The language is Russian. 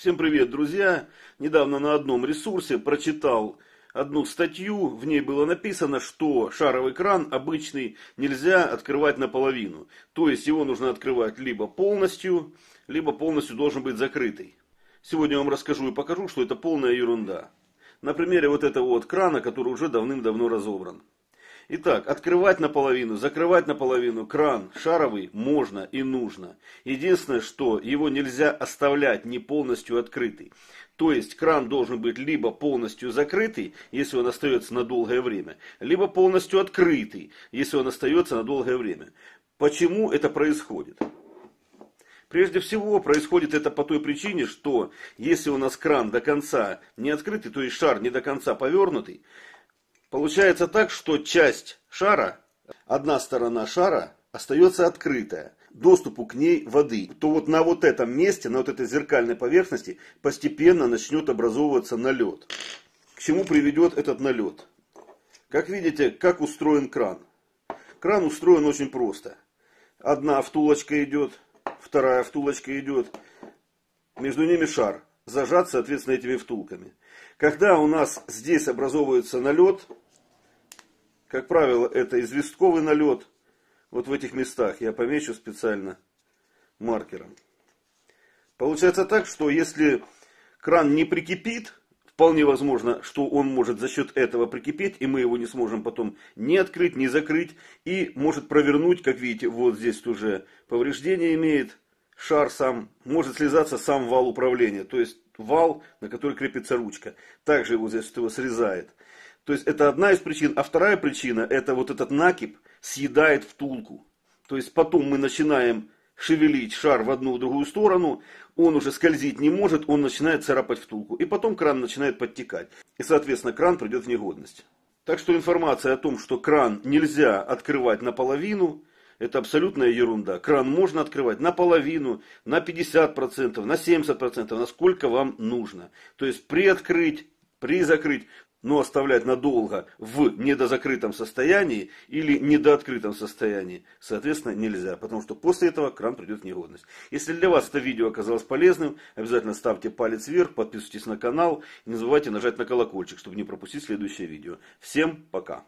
Всем привет, друзья! Недавно на одном ресурсе прочитал одну статью, в ней было написано, что шаровый кран обычный нельзя открывать наполовину. То есть его нужно открывать либо полностью, либо полностью должен быть закрытый. Сегодня я вам расскажу и покажу, что это полная ерунда. На примере вот этого вот крана, который уже давным-давно разобран. Итак, открывать наполовину, закрывать наполовину кран шаровый можно и нужно. Единственное, что его нельзя оставлять не полностью открытый. То есть кран должен быть либо полностью закрытый, если он остается на долгое время, либо полностью открытый, если он остается на долгое время. Почему это происходит? Прежде всего, происходит это по той причине, что если у нас кран до конца не открытый, то есть шар не до конца повернутый, Получается так, что часть шара, одна сторона шара остается открытая доступу к ней воды, то вот на вот этом месте, на вот этой зеркальной поверхности постепенно начнет образовываться налет. К чему приведет этот налет? Как видите, как устроен кран. Кран устроен очень просто. Одна втулочка идет, вторая втулочка идет, между ними шар зажат, соответственно, этими втулками. Когда у нас здесь образовывается налет, как правило, это известковый налет, вот в этих местах я помечу специально маркером. Получается так, что если кран не прикипит, вполне возможно, что он может за счет этого прикипеть, и мы его не сможем потом ни открыть, ни закрыть, и может провернуть, как видите, вот здесь уже повреждение имеет, шар сам, может слезаться сам вал управления, то есть вал, на который крепится ручка. Также его здесь его срезает. То есть это одна из причин. А вторая причина, это вот этот накип съедает втулку. То есть потом мы начинаем шевелить шар в одну, в другую сторону, он уже скользить не может, он начинает царапать втулку. И потом кран начинает подтекать. И, соответственно, кран придет в негодность. Так что информация о том, что кран нельзя открывать наполовину, это абсолютная ерунда. Кран можно открывать наполовину, на 50%, на 70%, насколько вам нужно. То есть приоткрыть, призакрыть, но оставлять надолго в недозакрытом состоянии или недооткрытом состоянии, соответственно, нельзя, потому что после этого кран придет в негодность. Если для вас это видео оказалось полезным, обязательно ставьте палец вверх, подписывайтесь на канал и не забывайте нажать на колокольчик, чтобы не пропустить следующее видео. Всем пока!